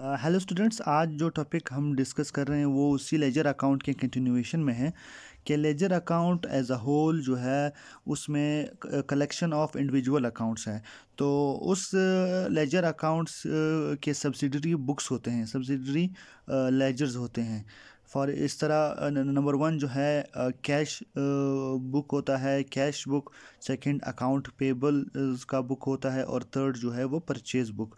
hello uh, students आज जो topic हम डिस्कस कर रहे हैं वो उसी लेजर अकाउंट के कंटिन्यूएशन में है कि ledger account as a whole जो है उसमें कलेक्शन ऑफ इंडिविजुअल अकाउंट्स है तो उस लेजर अकाउंट्स के सब्सिडरी बुक्स होते हैं सब्सिडरी लेजर्स होते हैं फॉर इस तरह नंबर वन जो है कैश बुक होता है cash book second account payable का बुक होता है और थर्ड जो है वो परचेज़ बुक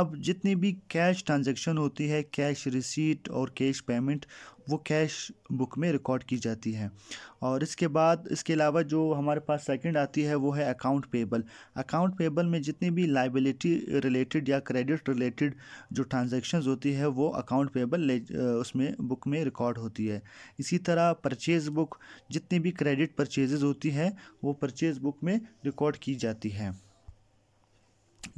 अब जितनी भी कैश ट्रांजैक्शन होती है कैश रिसीट और कैश पेमेंट वो कैश बुक में रिकॉर्ड की जाती है और इसके बाद इसके अलावा जो हमारे पास सेकंड आती है वो है अकाउंट पेबल अकाउंट पेबल में जितनी भी लाइबिलिटी रिलेटेड या क्रेडिट रिलेटेड जो ट्रांजेक्शन होती है वो अकाउंट पेबल उसमें बुक में रिकॉर्ड होती है इसी तरह परचेज़ बुक जितनी भी क्रेडिट परचेजेज़ होती है वो परचेज़ बुक में रिकॉर्ड की जाती है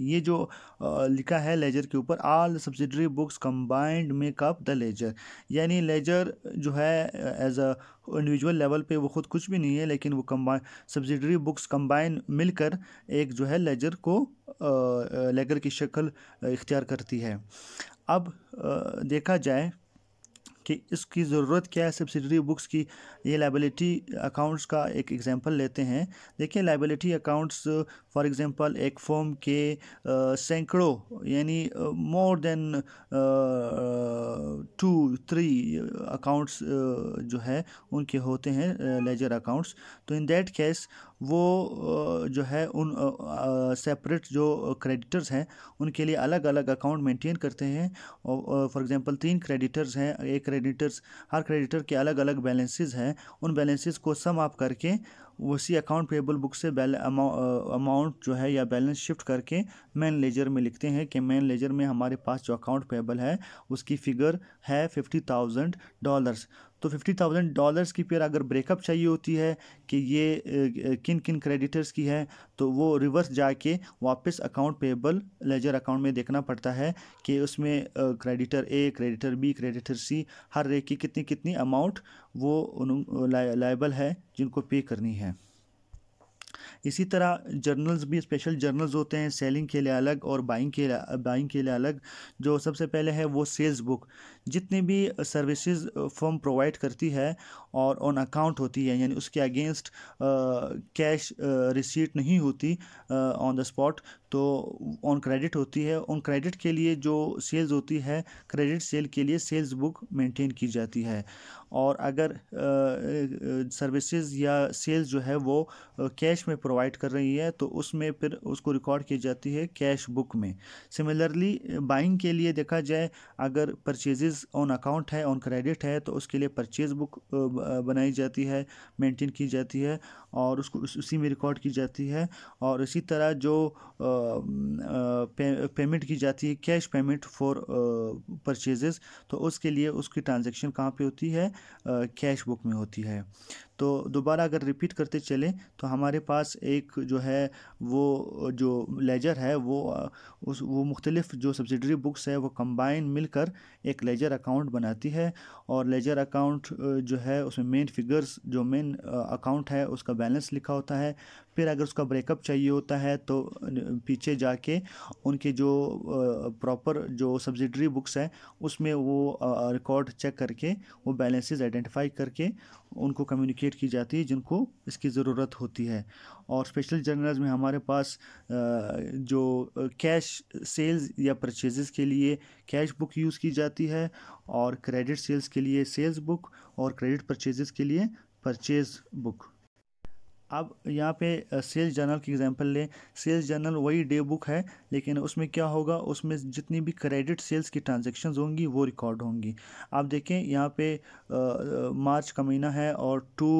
ये जो लिखा है लेजर के ऊपर all subsidiary books combined make up the ledger यानी लेजर जो है एज अ इंडिविजुअल लेवल पे वो खुद कुछ भी नहीं है लेकिन वो कम्बाइन सब्सिडरी बुक्स कंबाइन मिलकर एक जो है लेजर को लेजर की शक्ल इख्तियार करती है अब देखा जाए कि इसकी ज़रूरत क्या है सब्सिडरी बुक्स की ये लाइबिलिटी अकाउंट्स का एक एग्जांपल लेते हैं देखिए लाइबिलिटी अकाउंट्स फॉर एग्जांपल एक फॉर्म के सैकड़ों यानी more than two three accounts जो है उनके होते हैं लेजर अकाउंट्स तो इन दैट केस वो जो है उन सेपरेट जो क्रेडिटर्स हैं उनके लिए अलग अलग अकाउंट मेंटेन करते हैं और फॉर एग्जांपल तीन क्रेडिटर्स हैं एक क्रेडिटर्स हर क्रेडिटर के अलग अलग बैलेंसेस हैं उन बैलेंसेस को सम आप करके उसी अकाउंट पेबल बुक से अमाउंट जो है या बैलेंस शिफ्ट करके मेन लेजर में लिखते हैं कि मेन लेजर में हमारे पास जो अकाउंट पेबल है उसकी फ़िगर है फिफ्टी थाउजेंड डॉलर्स तो फिफ्टी थाउजेंड डॉलर्स की फिर अगर ब्रेकअप चाहिए होती है कि ये किन किन क्रेडिटर्स की है तो वो रिवर्स जाके वापस अकाउंट पेबल लेजर अकाउंट में देखना पड़ता है कि उसमें creditor A creditor B creditor C हर एक की कितनी कितनी अमाउंट वो लाइबल है जिनको पे करनी है इसी तरह जर्नल्स भी स्पेशल जर्नल्स होते हैं सेलिंग के लिए अलग और बाइंग के लिए बाइंग के लिए अलग जो सबसे पहले है वो सेल्स बुक जितनी भी सर्विसेज फर्म प्रोवाइड करती है और ऑन अकाउंट होती है यानी उसके अगेंस्ट कैश रिसीट नहीं होती ऑन द स्पॉट तो ऑन क्रेडिट होती है ऑन क्रेडिट के लिए जो सेल्स होती है क्रेडिट सेल के लिए सेल्स बुक मेंटेन की जाती है और अगर सर्विसेज या सेल्स जो है वो कैश में प्रोवाइड कर रही है तो उसमें फिर उसको रिकॉर्ड की जाती है कैश बुक में सिमिलरली बाइंग के लिए देखा जाए अगर परचेजेज परचेज़ ऑन अकाउंट है ऑन क्रेडिट है तो उसके लिए परचेज़ बुक बनाई जाती है मेंटेन की जाती है और उसको उस, उसी में रिकॉर्ड की जाती है और इसी तरह जो पे, पेमेंट की जाती है कैश पेमेंट फॉर परचेजेज़ तो उसके लिए उसकी ट्रांजेक्शन कहाँ पर होती है कैश बुक में होती है तो दोबारा अगर रिपीट करते चलें तो हमारे पास एक जो है वो जो लेजर है वो उस वो मुख्तलिफ़ जो सब्सिडरी बुक्स है वो कंबाइन मिलकर एक लेजर अकाउंट बनाती है और लेजर अकाउंट जो है उसमें मेन फिगर्स जो मेन अकाउंट है उसका बैलेंस लिखा होता है फिर अगर उसका ब्रेकअप चाहिए होता है तो पीछे जाके उनके जो प्रॉपर जो सब्सिडरी बुक्स हैं उसमें वो रिकॉर्ड चेक करके वो बैलेंसेस आइडेंटिफाई करके उनको कम्युनिकेट की जाती है जिनको इसकी ज़रूरत होती है और स्पेशल जर्नल्स में हमारे पास जो कैश सेल्स या परचेजेस के लिए कैश बुक यूज़ की जाती है और क्रेडिट सेल्स के लिए सेल्स बुक और क्रेडिट परचेजेस के लिए परचेज बुक आप यहाँ पे सेल्स जर्नल की एग्जांपल लें सेल्स जर्नल वही डे बुक है लेकिन उसमें क्या होगा उसमें जितनी भी क्रेडिट सेल्स की ट्रांजेक्शन होंगी वो रिकॉर्ड होंगी आप देखें यहाँ पे मार्च का महीना है और टू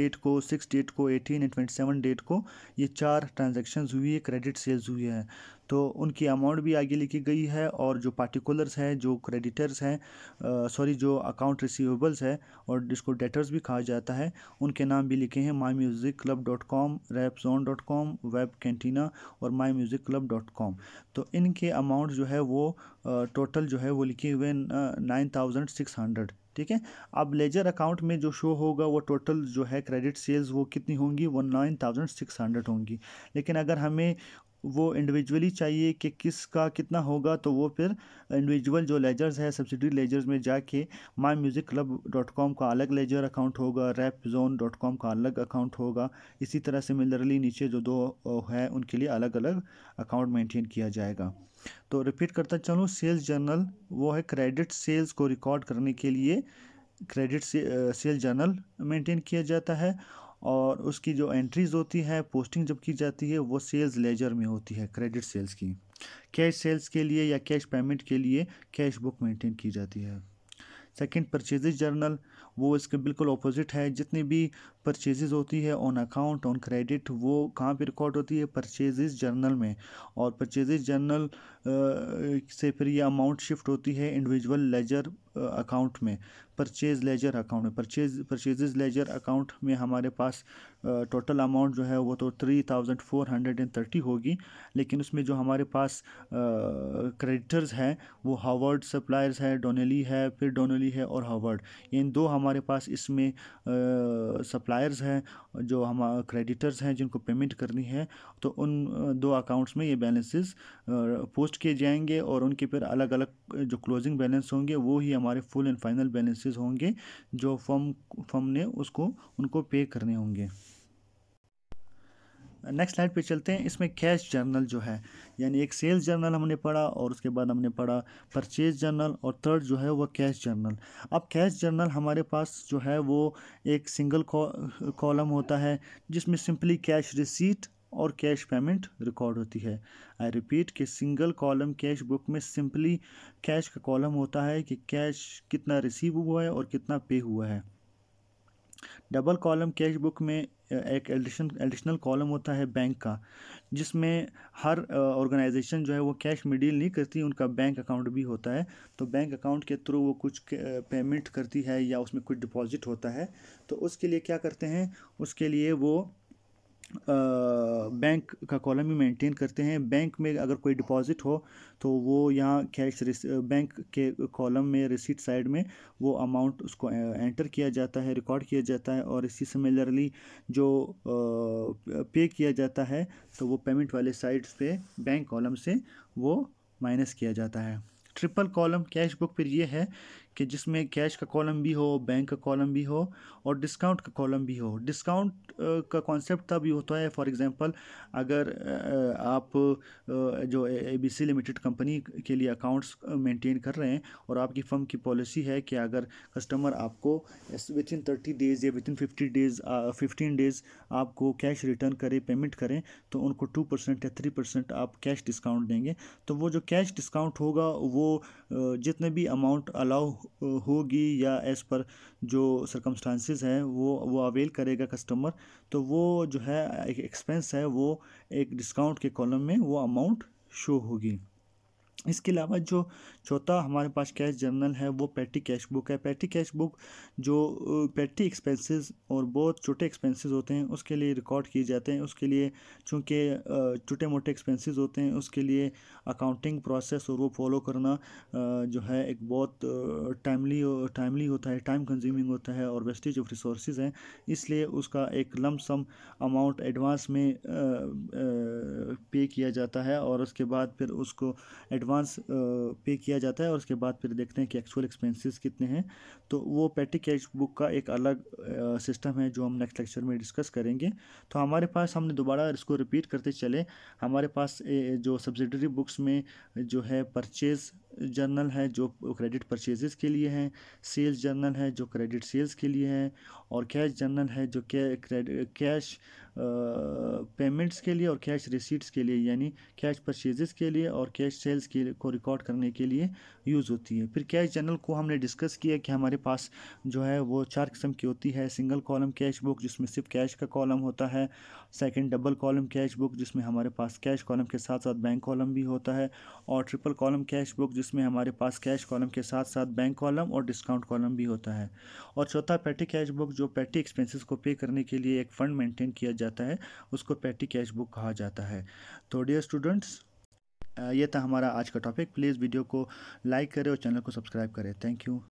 डेट को सिक्स डेट को eighteen and twenty seven date को ये चार ट्रांजेक्शन हुई है क्रेडिट सेल्स हुई है तो उनकी अमाउंट भी आगे लिखी गई है और जो पार्टिकुलर्स हैं जो क्रेडिटर्स हैं सॉरी जो अकाउंट रिसीवेबल्स है और जिसको डेटर्स भी कहा जाता है उनके नाम भी लिखे हैं my music club dot com rap zone dot com web cantina और my music club dot com तो इनके अमाउंट जो है वो टोटल जो है वो लिखे हुए नाइन थाउजेंड सिक्स हंड्रेड ठीक है अब लेजर अकाउंट में जो शो होगा वो टोटल जो है क्रेडिट सेल्स वो कितनी होंगी वो नाइन थाउजेंड सिक्स हंड्रेड होंगी लेकिन अगर हमें वो इंडिविजुअली चाहिए कि किस का कितना होगा तो वो फिर इंडिविजुअल जो लेजर्स है सब्सिडी लेजर्स में जाके my music club dot com का अलग लेजर अकाउंट होगा रैप जोन डॉट कॉम का अलग अकाउंट होगा इसी तरह सिमिलरली नीचे जो दो है उनके लिए अलग अलग अकाउंट मेंटेन किया जाएगा तो रिपीट करता चलूँ सेल्स जर्नल वो है क्रेडिट सेल्स को रिकॉर्ड करने के लिए क्रेडिट से, सेल जर्नल मेंटेन किया जाता है और उसकी जो एंट्रीज़ होती है पोस्टिंग जब की जाती है वो सेल्स लेजर में होती है क्रेडिट सेल्स की कैश सेल्स के लिए या कैश पेमेंट के लिए कैश बुक मेंटेन की जाती है सेकंड परचेजेज जर्नल वो इसके बिल्कुल ऑपोजिट है जितनी भी परचेजेज होती है ऑन अकाउंट ऑन क्रेडिट वो कहाँ पे रिकॉर्ड होती है परचेजेज जर्नल में और परचेज जर्नल से फिर ये अमाउंट शिफ्ट होती है इंडिविजुअल लेजर अकाउंट में परचेज़ लेजर अकाउंट में परचेज परचेजेज लेजर अकाउंट में हमारे पास टोटल अमाउंट जो है वो तो three thousand four hundred and thirty होगी लेकिन उसमें जो हमारे पास क्रेडिटर्स हैं वो हावर्ड सप्लायर्स है डोनेली है फिर डोनेली है और हावर्ड इन दो हमारे पास इसमें सप्लायर्स हैं जो हम क्रेडिटर्स हैं जिनको पेमेंट करनी है तो उन दो अकाउंट्स में ये बैलेंसेस पोस्ट किए जाएंगे और उनके फिर अलग अलग जो क्लोजिंग बैलेंस होंगे वो ही हमारे फुल एंड फाइनल बैलेंसेस होंगे जो फर्म फर्म ने उसको उनको पे करने होंगे नेक्स्ट स्लाइड पे चलते हैं इसमें कैश जर्नल जो है यानी एक सेल्स जर्नल हमने पढ़ा और उसके बाद हमने पढ़ा परचेज जर्नल और थर्ड जो है वो कैश जर्नल अब कैश जर्नल हमारे पास जो है वो एक सिंगल कॉलम होता है जिसमें सिंपली कैश रिसीट और कैश पेमेंट रिकॉर्ड होती है आई रिपीट कि सिंगल कॉलम कैश बुक में सिंपली कैश का कॉलम होता है कि कैश कितना रिसीव हुआ है और कितना पे हुआ है डबल कॉलम कैश बुक में एक एडिशन एडिशनल कॉलम होता है बैंक का जिसमें हर ऑर्गेनाइजेशन जो है वो कैश में डील नहीं करती उनका बैंक अकाउंट भी होता है तो बैंक अकाउंट के थ्रू वो कुछ पेमेंट करती है या उसमें कुछ डिपॉजिट होता है तो उसके लिए क्या करते हैं उसके लिए वो बैंक का कॉलम ही मेंटेन करते हैं बैंक में अगर कोई डिपॉजिट हो तो वो यहाँ कैश बैंक के कॉलम में रिसीट साइड में वो अमाउंट उसको एंटर किया जाता है रिकॉर्ड किया जाता है और इसी सिमिलरली जो पे किया जाता है तो वो पेमेंट वाले साइड्स पे बैंक कॉलम से वो माइनस किया जाता है ट्रिपल कॉलम कैश बुक पर यह है कि जिसमें कैश का कॉलम भी हो बैंक का कॉलम भी हो और डिस्काउंट का कॉलम भी हो डिस्काउंट का कॉन्सेप्ट तब ही होता है फॉर एग्ज़ाम्पल अगर आप जो A B C limited company के लिए अकाउंट्स मेंटेन कर रहे हैं और आपकी फर्म की पॉलिसी है कि अगर कस्टमर आपको विद इन थर्टी डेज़ या within fifty days fifteen days आपको कैश रिटर्न करें पेमेंट करें तो उनको टू परसेंट या थ्री परसेंट आप कैश डिस्काउंट देंगे तो वो जो कैश डिस्काउंट होगा वो जितने भी अमाउंट अलाउ होगी या एज़ पर जो सरकमस्टांसिस हैं वो वो अवेल करेगा कस्टमर तो वो जो है एक एक्सपेंस है वो एक डिस्काउंट के कॉलम में वो अमाउंट शो होगी इसके अलावा जो चौथा हमारे पास कैश जर्नल है वो पैटी कैश बुक है पैटी कैश बुक जो पैटी एक्सपेंसेस और बहुत छोटे एक्सपेंसेस होते हैं उसके लिए रिकॉर्ड किए जाते हैं उसके लिए चूँकि छोटे मोटे एक्सपेंसेस होते हैं उसके लिए अकाउंटिंग प्रोसेस और वो फॉलो करना जो है एक बहुत टाइमली टाइमली होता है टाइम कंज्यूमिंग होता है और वेस्टेज ऑफ रिसोर्स हैं इसलिए उसका एक लमसम अमाउंट एडवांस में पे किया जाता है और उसके बाद फिर उसको एडवांस एडवांस पे uh, किया जाता है और उसके बाद फिर देखते हैं कि एक्चुअल एक्सपेंसेस कितने हैं तो वो पेटी कैश बुक का एक अलग सिस्टम uh, है जो हम नेक्स्ट लेक्चर में डिस्कस करेंगे तो हमारे पास हमने दोबारा इसको रिपीट करते चले हमारे पास जो सब्सिडरी बुक्स में जो है परचेज़ जर्नल है जो क्रेडिट परचेजेस के लिए हैं सेल्स जर्नल है जो क्रेडिट सेल्स के लिए हैं और कैश जर्नल है जो कैश पेमेंट्स के लिए और कैश रिसीट्स के लिए यानी कैश परचेजेस के लिए और कैश सेल्स के को रिकॉर्ड करने के लिए यूज़ होती है फिर कैश जर्नल को हमने डिस्कस किया कि हमारे पास जो है वो चार किस्म की होती है सिंगल कॉलम कैश बुक जिसमें सिर्फ कैश का कॉलम होता है second double column cash book जिसमें हमारे पास कैश कॉलम के साथ साथ बैंक कॉलम भी होता है और ट्रिपल कॉलम कैश बुक जिस जिसमें हमारे पास कैश कॉलम के साथ साथ बैंक कॉलम और डिस्काउंट कॉलम भी होता है और चौथा पैटी कैश बुक जो पैटी एक्सपेंसेस को पे करने के लिए एक फ़ंड मेंटेन किया जाता है उसको पैटी कैश बुक कहा जाता है तो डियर स्टूडेंट्स ये था हमारा आज का टॉपिक प्लीज़ वीडियो को लाइक करें और चैनल को सब्सक्राइब करें थैंक यू